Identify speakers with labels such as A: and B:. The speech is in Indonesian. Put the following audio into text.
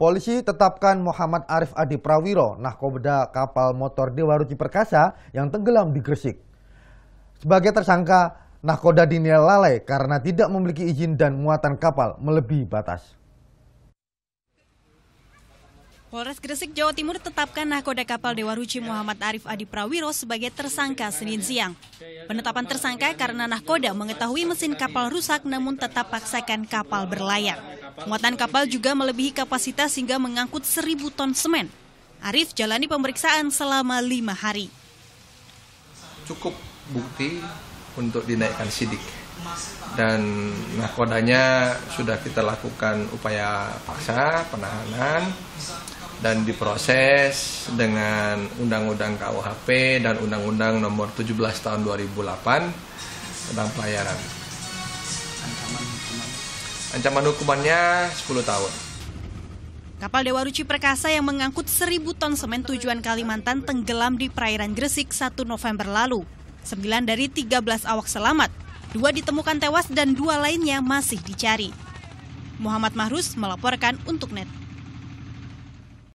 A: Polisi tetapkan Muhammad Arif Adi Prawiro, nahkoda kapal motor Dewa Ruci Perkasa yang tenggelam di Gresik. Sebagai tersangka, nahkoda dinilai lalai karena tidak memiliki izin dan muatan kapal melebihi batas.
B: Polres Gresik, Jawa Timur tetapkan nahkoda kapal Dewa Ruci Muhammad Arif Adi Prawiro sebagai tersangka Senin siang. Penetapan tersangka karena nahkoda mengetahui mesin kapal rusak namun tetap paksakan kapal berlayar. Muatan kapal juga melebihi kapasitas hingga mengangkut 1000 ton semen. Arif jalani pemeriksaan selama lima hari.
C: Cukup bukti untuk dinaikkan sidik dan nahkodanya sudah kita lakukan upaya paksa penahanan dan diproses dengan Undang-Undang KUHP dan Undang-Undang Nomor 17 Tahun 2008 tentang pelayaran. Ancaman hukumannya 10 tahun.
B: Kapal Dewa Ruci Perkasa yang mengangkut 1000 ton semen tujuan Kalimantan tenggelam di perairan Gresik 1 November lalu. 9 dari 13 awak selamat, dua ditemukan tewas dan dua lainnya masih dicari. Muhammad Mahrus melaporkan untuk NET.